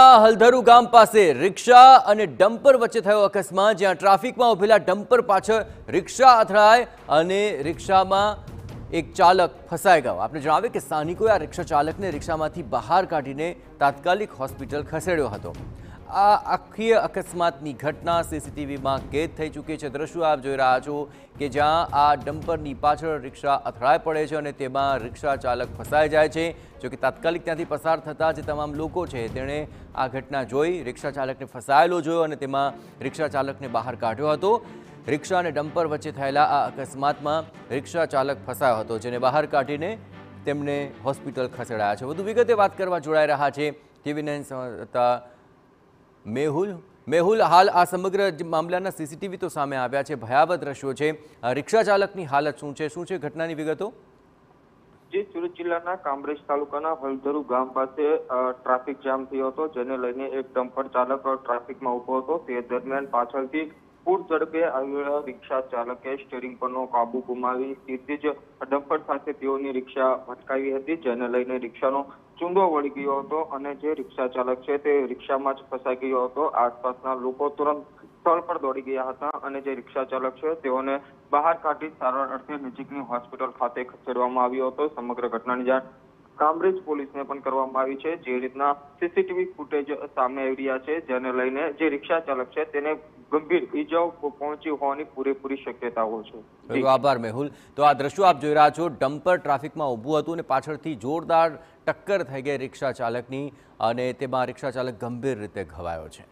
હલધરુ ગામ પાસે રિક્ષા અને ડમ્પર વચ્ચે થયો અકસ્માત જ્યાં ટ્રાફિકમાં ઉભેલા ડમ્પર પાછળ રિક્ષા અથડાય અને રિક્ષામાં એક ચાલક ફસાઈ ગયો આપણે જણાવે કે સ્થાનિકોએ આ રિક્ષા ચાલકને રિક્ષામાંથી બહાર કાઢીને તાત્કાલિક હોસ્પિટલ ખસેડ્યો હતો આ આખી અકસ્માતની ઘટના સીસીટીવીમાં કેદ થઈ ચૂકી છે દ્રશ્યો આપ જોઈ રહ્યા છો કે જ્યાં આ ડમ્પરની પાછળ રિક્ષા અથડાઈ પડે છે અને તેમાં રિક્ષા ચાલક ફસાઈ જાય છે જોકે તાત્કાલિક ત્યાંથી પસાર થતા જે તમામ લોકો છે તેણે આ ઘટના જોઈ રિક્ષા ચાલકને ફસાયેલો જોયો અને તેમાં રિક્ષા ચાલકને બહાર કાઢ્યો હતો રિક્ષા અને ડમ્પર વચ્ચે થયેલા આ અકસ્માતમાં રિક્ષા ચાલક ફસાયો હતો જેને બહાર કાઢીને તેમને હોસ્પિટલ ખસેડાયા છે વધુ વિગતે વાત કરવા જોડાઈ રહ્યા છે ટીવી નાઇન મેહુલ મેહુલ હાલ આ સમગ્ર મામલાના સીસીટીવી તો સામે આવ્યા છે ભયાવહ દ્રશ્યો છે રિક્ષા ચાલકની હાલત શું છે શું છે ઘટનાની વિગતો જે સુરત જિલ્લાના કામરેજ તાલુકાના હલધરુ ગામ પાસે ટ્રાફિક જામ થયો હતો જેને લઈને એક ડમ્પર ચાલક ટ્રાફિકમાં ઊભો હતો તે દરમિયાન પાછળથી પૂર ઝડપે આવેલા રીક્ષા ચાલકે સ્ટેરિંગ પરનો કાબુ ગુમાવી સીધી જ ડમ્પર સાથે તેઓની રિક્ષા ભટકાવી હતી જેને લઈને રિક્ષાનો ચૂંગો વળી ગયો હતો અને જે રિક્ષા ચાલક છે તે રિક્ષામાં જ ફસાઈ ગયો હતો આસપાસના લોકો તુરંત સ્થળ પર દોડી ગયા હતા અને જે રિક્ષા ચાલક છે તેઓને બહાર કાઢી સારવાર અર્થે નજીકની હોસ્પિટલ ખાતે ખસેડવામાં આવ્યો હતો સમગ્ર ઘટનાની જાણ કામરેજ પોલીસને પણ કરવામાં આવી છે જે રીતના સીસીટીવી ફૂટેજ સામે આવી રહ્યા છે જેને લઈને જે રિક્ષા ચાલક છે તેને ગંભીર ઈજાઓ પહોંચી હોવાની પૂરેપૂરી શક્યતાઓ છે આભાર મેહુલ તો આ દ્રશ્યો આપ જોઈ રહ્યા છો ડમ્પર ટ્રાફિકમાં ઊભું હતું અને પાછળથી જોરદાર ટક્કર થઈ ગઈ રિક્ષા ચાલકની અને તેમાં રિક્ષા ચાલક ગંભીર રીતે ઘવાયો છે